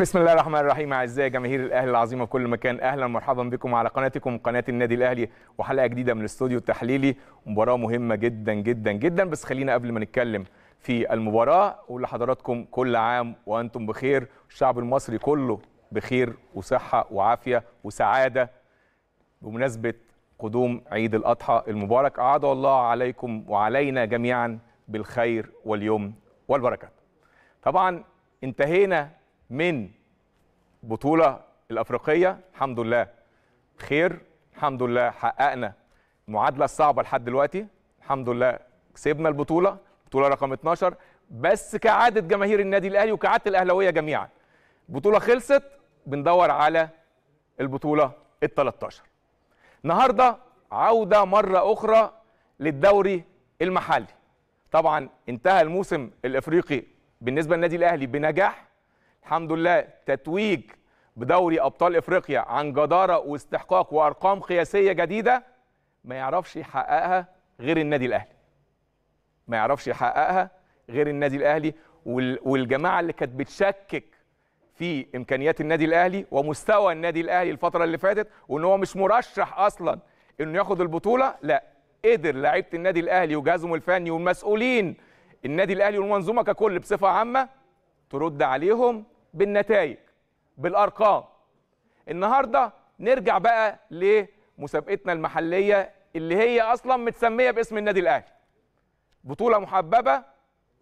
بسم الله الرحمن الرحيم اعزائي جماهير الاهلي العظيمه في كل مكان اهلا ومرحبا بكم على قناتكم قناه النادي الاهلي وحلقه جديده من الاستوديو التحليلي مباراه مهمه جدا جدا جدا بس خلينا قبل ما نتكلم في المباراه اقول لحضراتكم كل عام وانتم بخير الشعب المصري كله بخير وصحه وعافيه وسعاده بمناسبه قدوم عيد الاضحى المبارك اعاد الله عليكم وعلينا جميعا بالخير واليوم والبركات طبعا انتهينا من بطوله الافريقيه الحمد لله خير الحمد لله حققنا المعادله الصعبه لحد دلوقتي الحمد لله كسبنا البطوله بطوله رقم 12 بس كعاده جماهير النادي الاهلي وكعاده الاهلاويه جميعا البطوله خلصت بندور على البطوله ال 13 النهارده عوده مره اخرى للدوري المحلي طبعا انتهى الموسم الافريقي بالنسبه للنادي الاهلي بنجاح الحمد لله تتويج بدوري ابطال افريقيا عن جداره واستحقاق وارقام قياسيه جديده ما يعرفش يحققها غير النادي الاهلي ما يعرفش يحققها غير النادي الاهلي والجماعه اللي كانت بتشكك في امكانيات النادي الاهلي ومستوى النادي الاهلي الفتره اللي فاتت وان هو مش مرشح اصلا انه ياخد البطوله لا قدر لعيبه النادي الاهلي وجهازهم الفني والمسؤولين النادي الاهلي والمنظومه ككل بصفه عامه ترد عليهم بالنتائج بالارقام النهارده نرجع بقى لمسابقتنا المحليه اللي هي اصلا متسميه باسم النادي الاهلي بطوله محببه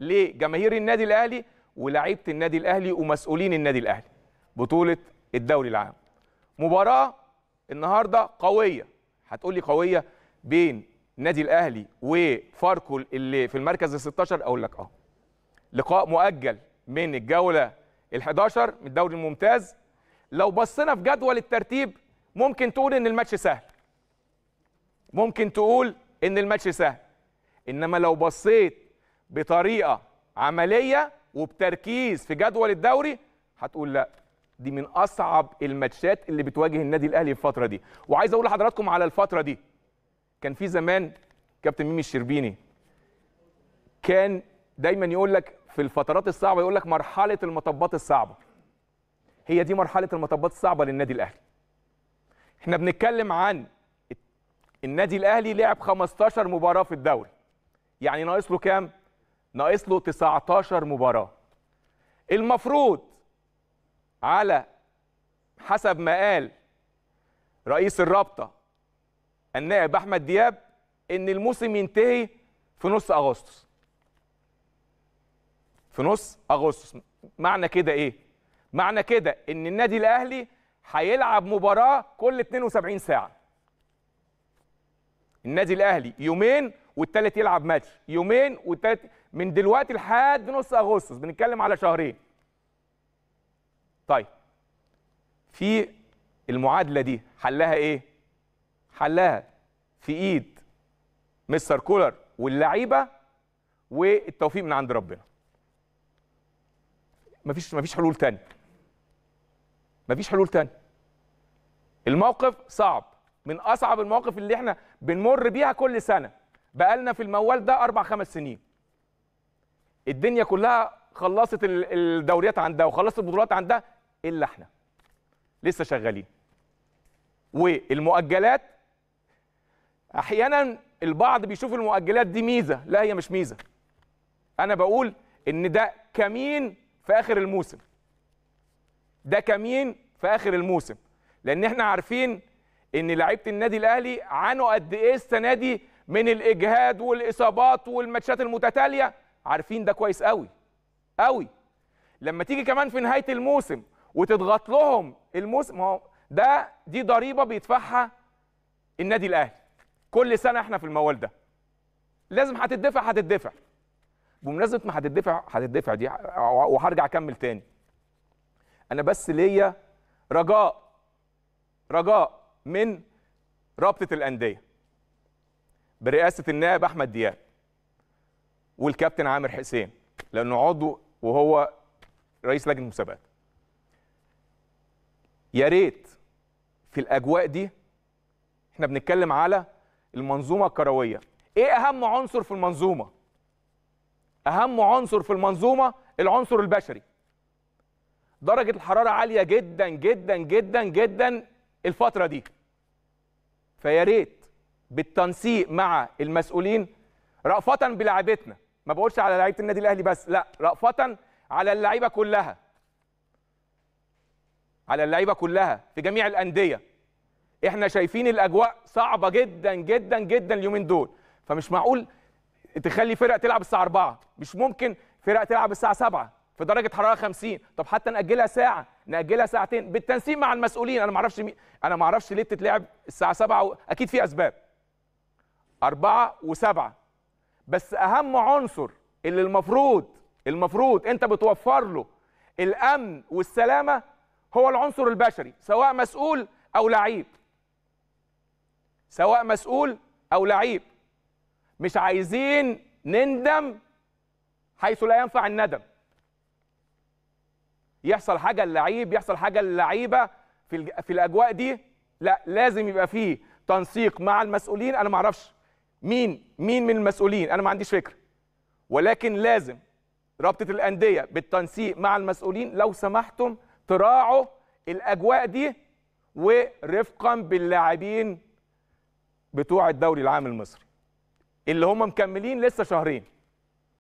لجماهير النادي الاهلي ولاعيبه النادي الاهلي ومسؤولين النادي الاهلي بطوله الدوري العام مباراه النهارده قويه هتقول لي قويه بين النادي الاهلي وفاركو اللي في المركز ال 16 اقول لك اه لقاء مؤجل من الجوله ال11 من الدوري الممتاز لو بصينا في جدول الترتيب ممكن تقول ان الماتش سهل ممكن تقول ان الماتش سهل انما لو بصيت بطريقه عمليه وبتركيز في جدول الدوري هتقول لا دي من اصعب الماتشات اللي بتواجه النادي الاهلي الفتره دي وعايز اقول لحضراتكم على الفتره دي كان في زمان كابتن ميمي الشربيني كان دايما يقول لك في الفترات الصعبه يقول لك مرحله المطبات الصعبه هي دي مرحله المطبات الصعبه للنادي الاهلي احنا بنتكلم عن النادي الاهلي لعب 15 مباراه في الدوري يعني ناقص له كام ناقص له 19 مباراه المفروض على حسب ما قال رئيس الرابطه النائب احمد دياب ان الموسم ينتهي في نص اغسطس في نص اغسطس معنى كده ايه معنى كده ان النادي الاهلي هيلعب مباراه كل 72 ساعه النادي الاهلي يومين والتالت يلعب ماتش يومين والتالت من دلوقتي لحد نص اغسطس بنتكلم على شهرين طيب في المعادله دي حلها ايه حلها في ايد مستر كولر واللعيبه والتوفيق من عند ربنا مفيش مفيش حلول تاني مفيش حلول تاني الموقف صعب من اصعب المواقف اللي احنا بنمر بيها كل سنه بقالنا في الموال ده اربع خمس سنين الدنيا كلها خلصت الدوريات عندها وخلصت البطولات عندها الا احنا لسه شغالين والمؤجلات احيانا البعض بيشوف المؤجلات دي ميزه لا هي مش ميزه انا بقول ان ده كمين في اخر الموسم ده كمين في اخر الموسم لان احنا عارفين ان لعيبه النادي الاهلي عانوا قد ايه السنه دي من الاجهاد والاصابات والماتشات المتتاليه عارفين ده كويس قوي قوي لما تيجي كمان في نهايه الموسم وتضغط لهم الموسم هو ده دي ضريبه بيدفعها النادي الاهلي كل سنه احنا في الموال ده لازم هتدفع هتدفع بمناسبه ما هتدفع هتدفع دي وهرجع اكمل تاني انا بس ليا رجاء رجاء من رابطه الانديه برئاسه النائب احمد دياب والكابتن عامر حسين لانه عضو وهو رئيس لجنه المسابقات يا ريت في الاجواء دي احنا بنتكلم على المنظومه الكرويه ايه اهم عنصر في المنظومه اهم عنصر في المنظومه العنصر البشري درجه الحراره عاليه جدا جدا جدا جدا الفتره دي فيا ريت بالتنسيق مع المسؤولين رأفة بلاعيبتنا ما بقولش على لعيبه النادي الاهلي بس لا رأفة على اللعيبه كلها على اللعيبه كلها في جميع الانديه احنا شايفين الاجواء صعبه جدا جدا جدا اليومين دول فمش معقول تخلي فرق تلعب الساعه 4 مش ممكن فرق تلعب الساعه 7 في درجه حراره 50 طب حتى ناجلها ساعه ناجلها ساعتين بالتنسيق مع المسؤولين انا ما اعرفش مي... انا ما اعرفش ليه بتتلعب الساعه 7 و... اكيد في اسباب أربعة وسبعة بس أهم عنصر اللي المفروض المفروض أنت بتوفر له الأمن والسلامة هو العنصر البشري سواء مسؤول أو لعيب سواء مسؤول أو لعيب مش عايزين نندم حيث لا ينفع الندم يحصل حاجه اللعيب يحصل حاجه اللعيبه في في الاجواء دي لا لازم يبقى فيه تنسيق مع المسؤولين انا ما اعرفش مين مين من المسؤولين انا ما عنديش فكره ولكن لازم رابطه الانديه بالتنسيق مع المسؤولين لو سمحتم تراعوا الاجواء دي ورفقا باللاعبين بتوع الدوري العام المصري اللي هم مكملين لسه شهرين